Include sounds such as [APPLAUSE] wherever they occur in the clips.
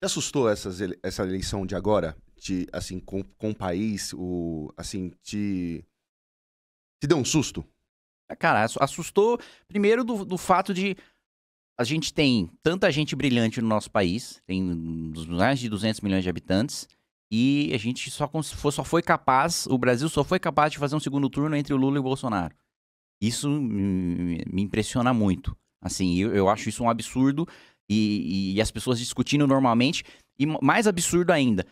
Te assustou essas, essa eleição de agora? Te, assim, com, com o país, o, assim, te, te deu um susto? É, cara, assustou primeiro do, do fato de a gente tem tanta gente brilhante no nosso país, tem mais de 200 milhões de habitantes, e a gente só, só foi capaz, o Brasil só foi capaz de fazer um segundo turno entre o Lula e o Bolsonaro. Isso me impressiona muito. Assim, eu, eu acho isso um absurdo e, e as pessoas discutindo normalmente. E mais absurdo ainda,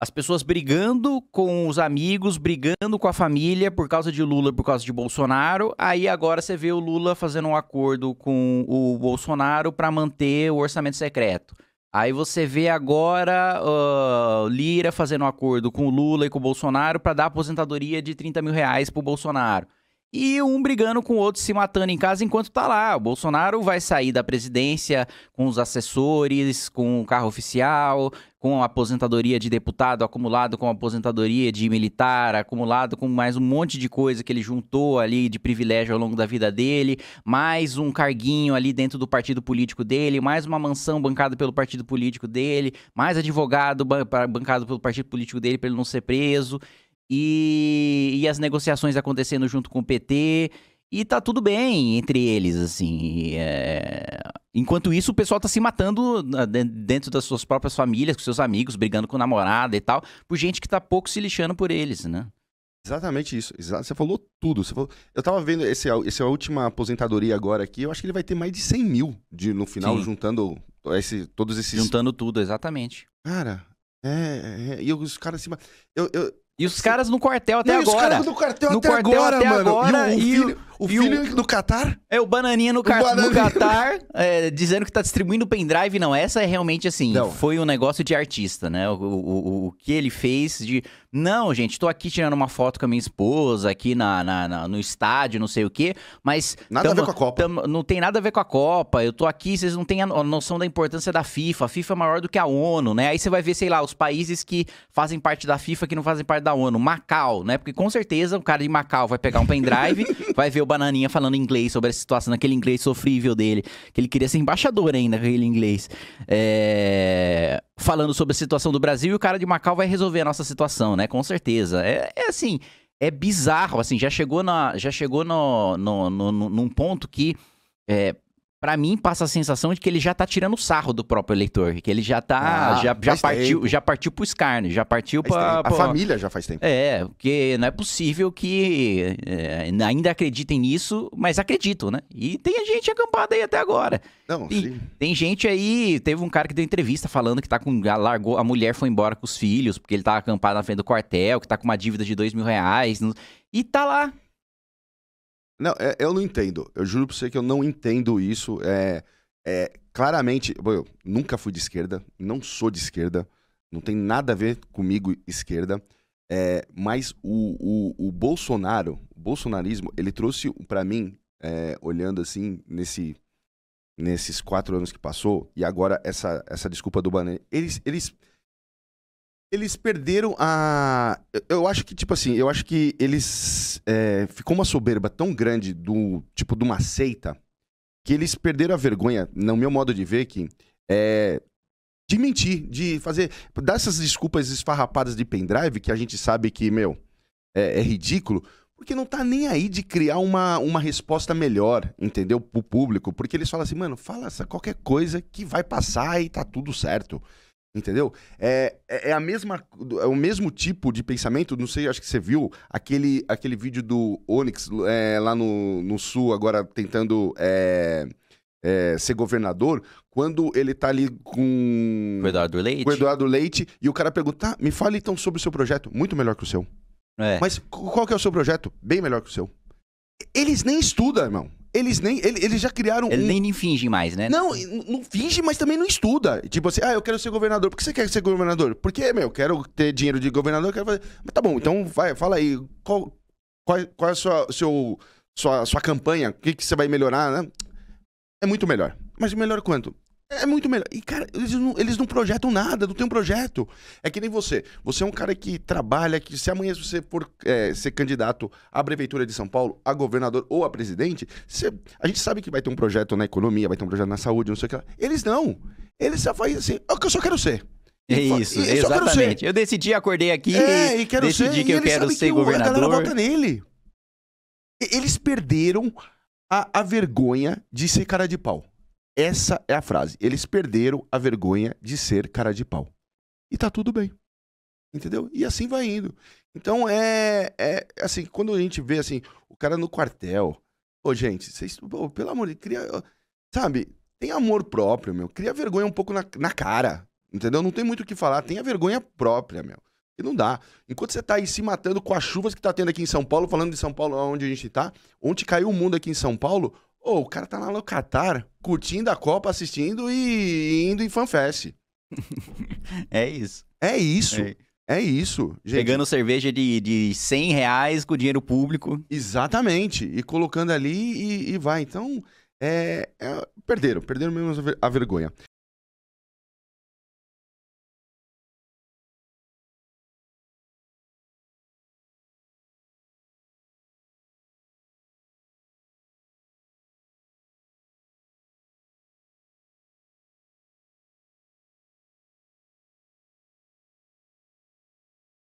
as pessoas brigando com os amigos, brigando com a família por causa de Lula, por causa de Bolsonaro. Aí agora você vê o Lula fazendo um acordo com o Bolsonaro para manter o orçamento secreto. Aí você vê agora uh, Lira fazendo um acordo com o Lula e com o Bolsonaro para dar aposentadoria de 30 mil reais para o Bolsonaro e um brigando com o outro, se matando em casa enquanto tá lá. O Bolsonaro vai sair da presidência com os assessores, com o carro oficial, com a aposentadoria de deputado acumulado com a aposentadoria de militar, acumulado com mais um monte de coisa que ele juntou ali de privilégio ao longo da vida dele, mais um carguinho ali dentro do partido político dele, mais uma mansão bancada pelo partido político dele, mais advogado bancado pelo partido político dele para ele não ser preso e, e as negociações acontecendo junto com o PT. E tá tudo bem entre eles, assim. É... Enquanto isso, o pessoal tá se matando ah, dentro das suas próprias famílias, com seus amigos, brigando com namorada e tal, por gente que tá pouco se lixando por eles, né? Exatamente isso. Você falou tudo. Você falou... Eu tava vendo esse, essa última aposentadoria agora aqui, eu acho que ele vai ter mais de 100 mil de, no final, Sim. juntando esse, todos esses. Juntando tudo, exatamente. Cara, é. é e os caras se. Eu, eu, e os caras no quartel até não, agora. E os caras no quartel no até quartel agora, até mano. Agora, e, o, o filho... O e filho o... do Qatar? É, o Bananinha no, o ca... Bananinha. no Qatar, [LAUGHS] é, dizendo que tá distribuindo pendrive. Não, essa é realmente assim, não. foi um negócio de artista, né? O, o, o, que ele fez de... Não, gente, tô aqui tirando uma foto com a minha esposa, aqui na, na, na no estádio, não sei o quê, mas... Nada tamo, a ver com a Copa. Tamo, não tem nada a ver com a Copa, eu tô aqui, vocês não têm a noção da importância da FIFA. A FIFA é maior do que a ONU, né? Aí você vai ver, sei lá, os países que fazem parte da FIFA que não fazem parte da ONU. Macau, né? Porque com certeza o cara de Macau vai pegar um pendrive, [LAUGHS] vai ver o Bananinha falando inglês sobre a situação, naquele inglês sofrível dele, que ele queria ser embaixador ainda, aquele inglês. É... Falando sobre a situação do Brasil e o cara de Macau vai resolver a nossa situação, né? Com certeza. É, é assim, é bizarro, assim, já chegou, na, já chegou no, no, no, num ponto que... É, para mim passa a sensação de que ele já tá tirando sarro do próprio eleitor, que ele já tá ah, já, já partiu, tempo. já partiu pro escárnio, já partiu para a família já faz tempo. É, porque não é possível que é, ainda acreditem nisso, mas acreditam, né? E tem gente acampada aí até agora. Não, e, sim. Tem gente aí, teve um cara que deu entrevista falando que tá com largou a mulher foi embora com os filhos porque ele tá acampado na frente do quartel, que tá com uma dívida de dois mil reais e tá lá não, é, eu não entendo. Eu juro pra você que eu não entendo isso. É, é claramente. Bom, eu nunca fui de esquerda, não sou de esquerda, não tem nada a ver comigo esquerda. É, mas o, o, o, Bolsonaro, o bolsonarismo, ele trouxe para mim, é, olhando assim, nesse, nesses quatro anos que passou, e agora essa, essa desculpa do Banana. Eles, eles eles perderam a. Eu, acho que, tipo assim, eu acho que eles. É, ficou uma soberba tão grande do. Tipo, de uma seita. Que eles perderam a vergonha, no meu modo de ver, que. É, de mentir, de fazer. dar essas desculpas esfarrapadas de pendrive que a gente sabe que, meu, é, é ridículo. Porque não tá nem aí de criar uma, uma resposta melhor, entendeu? Pro público. Porque eles falam assim, mano, fala essa qualquer coisa que vai passar e tá tudo certo. Entendeu? É, é, é, a mesma, é o mesmo tipo de pensamento. Não sei, acho que você viu aquele, aquele vídeo do Onyx é, lá no, no sul, agora tentando é, é, ser governador. Quando ele tá ali com. o Eduardo Leite. Com Eduardo Leite. E o cara pergunta: tá, me fale então sobre o seu projeto. Muito melhor que o seu. É. Mas qual que é o seu projeto? Bem melhor que o seu. Eles nem estudam, irmão. Eles nem. ele eles já criaram. Eles um... nem, nem fingem mais, né? Não, não finge, mas também não estuda. Tipo assim, ah, eu quero ser governador. Por que você quer ser governador? Porque, meu, eu quero ter dinheiro de governador, eu quero fazer. Mas tá bom, então vai, fala aí. Qual, qual, qual é a sua, seu, sua, sua campanha? O que, que você vai melhorar, né? É muito melhor. Mas melhor quanto? É muito melhor. E, cara, eles não, eles não projetam nada, não tem um projeto. É que nem você. Você é um cara que trabalha, que se amanhã você for é, ser candidato à Prefeitura de São Paulo, a governador ou a presidente, você, a gente sabe que vai ter um projeto na economia, vai ter um projeto na saúde, não sei o que lá. Eles não. Eles só fazem assim, é o que eu só quero ser. É isso, e, exatamente. Eu decidi, acordei aqui, é, e quero decidi ser, que eu quero ser que governador. A vota nele. Eles perderam a, a vergonha de ser cara de pau. Essa é a frase. Eles perderam a vergonha de ser cara de pau. E tá tudo bem. Entendeu? E assim vai indo. Então é, é assim, quando a gente vê assim, o cara no quartel. Ô, gente, vocês. Ô, pelo amor de Deus, cria. Sabe, tem amor próprio, meu. Cria vergonha um pouco na, na cara. Entendeu? Não tem muito o que falar. Tenha vergonha própria, meu. E não dá. Enquanto você tá aí se matando com as chuvas que tá tendo aqui em São Paulo, falando de São Paulo onde a gente tá, onde caiu o mundo aqui em São Paulo, ou o cara tá na Locatar, curtindo a Copa, assistindo e indo em fanfest. [LAUGHS] é isso. É isso. É. É isso. Gente. Pegando cerveja de, de 100 reais com dinheiro público. Exatamente. E colocando ali e, e vai. Então, é, é, perderam. Perderam mesmo a vergonha.